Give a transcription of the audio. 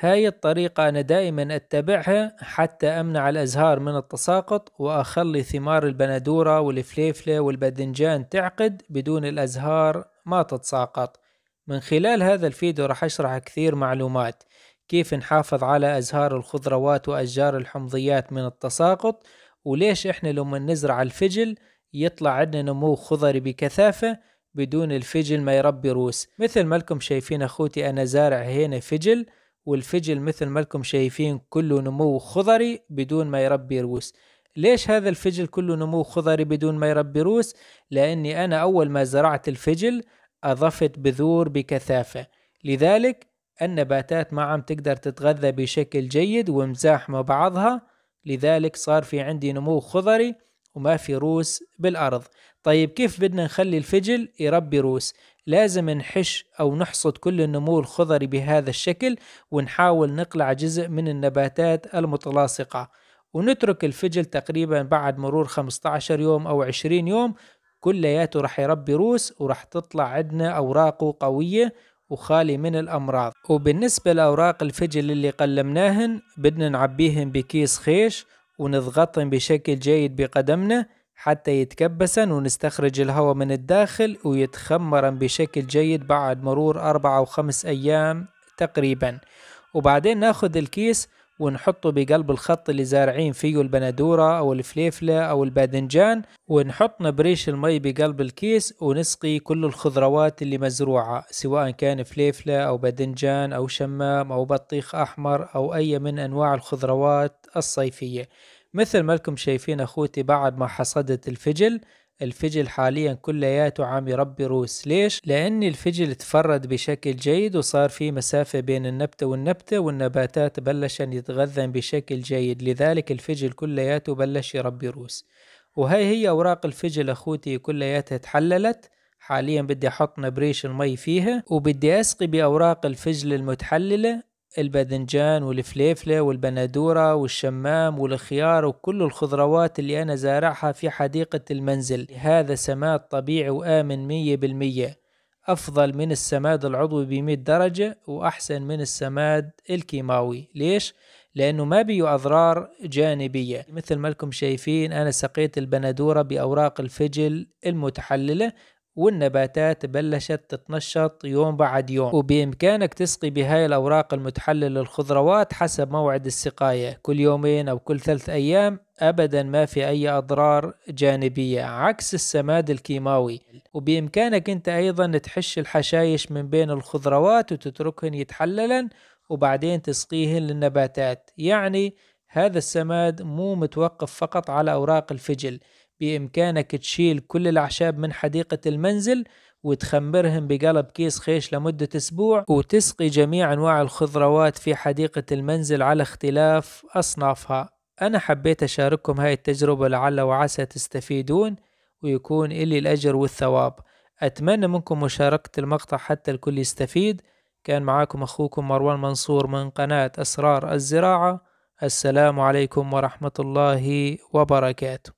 هاي الطريقة أنا دائما أتبعها حتى أمنع الأزهار من التساقط وأخلي ثمار البندورة والفليفلة والباذنجان تعقد بدون الأزهار ما تتساقط من خلال هذا الفيديو راح أشرح كثير معلومات كيف نحافظ على أزهار الخضروات وأشجار الحمضيات من التساقط وليش إحنا لما نزرع الفجل يطلع عندنا نمو خضري بكثافة بدون الفجل ما يربي روس مثل ما لكم شايفين أخوتي أنا زارع هنا فجل والفجل مثل ما لكم شايفين كله نمو خضري بدون ما يربي روس ليش هذا الفجل كله نمو خضري بدون ما يربي روس لاني انا اول ما زرعت الفجل اضفت بذور بكثافه لذلك النباتات ما عم تقدر تتغذى بشكل جيد ومزاحمه بعضها لذلك صار في عندي نمو خضري وما في روس بالارض طيب كيف بدنا نخلي الفجل يربي روس لازم نحش أو نحصد كل النمو الخضري بهذا الشكل ونحاول نقلع جزء من النباتات المتلاصقة ونترك الفجل تقريبا بعد مرور 15 يوم أو 20 يوم كلياته رح يربي روس ورح تطلع عندنا أوراقه قوية وخالي من الأمراض وبالنسبة لأوراق الفجل اللي قلمناهن بدنا نعبيهن بكيس خيش ونضغطن بشكل جيد بقدمنا حتى يتكبسن ونستخرج الهواء من الداخل ويتخمرن بشكل جيد بعد مرور أربعة أو خمس أيام تقريبا وبعدين ناخذ الكيس ونحطه بقلب الخط اللي زارعين فيه البندورة أو الفليفلة أو الباذنجان ونحط نبريش المي بقلب الكيس ونسقي كل الخضروات اللي مزروعة سواء كان فليفلة أو باذنجان أو شمام أو بطيخ أحمر أو أي من أنواع الخضروات الصيفية مثل ما لكم شايفين اخوتي بعد ما حصدت الفجل الفجل حاليا كلياته عم يربي روس ليش؟ لأن الفجل تفرد بشكل جيد وصار في مسافة بين النبتة والنبتة والنباتات بلشن يتغذن بشكل جيد لذلك الفجل كلياته بلش يربي روس وهي هي أوراق الفجل أخوتي كلياتها تحللت حاليا بدي احط نبريش المي فيها وبدي اسقي باوراق الفجل المتحلله الباذنجان والفليفلة والبندورة والشمام والخيار وكل الخضروات اللي أنا زارعها في حديقة المنزل هذا سماد طبيعي وآمن مية بالمية أفضل من السماد العضوي بمية درجة وأحسن من السماد الكيماوي ليش؟ لأنه ما بيه أضرار جانبية مثل ما لكم شايفين أنا سقيت البندورة بأوراق الفجل المتحللة والنباتات بلشت تتنشط يوم بعد يوم وبإمكانك تسقي بهاي الأوراق المتحلل للخضروات حسب موعد السقاية كل يومين أو كل ثلاث أيام أبدا ما في أي أضرار جانبية عكس السماد الكيماوي وبإمكانك أنت أيضا تحش الحشايش من بين الخضروات وتتركهن يتحللن وبعدين تسقيهن للنباتات يعني هذا السماد مو متوقف فقط على أوراق الفجل بإمكانك تشيل كل الأعشاب من حديقة المنزل وتخمرهم بقلب كيس خيش لمدة أسبوع وتسقي جميع أنواع الخضروات في حديقة المنزل على اختلاف أصنافها أنا حبيت أشارككم هاي التجربة لعل وعسى تستفيدون ويكون إلي الأجر والثواب أتمنى منكم مشاركة المقطع حتى الكل يستفيد كان معاكم أخوكم مروان منصور من قناة أسرار الزراعة السلام عليكم ورحمة الله وبركاته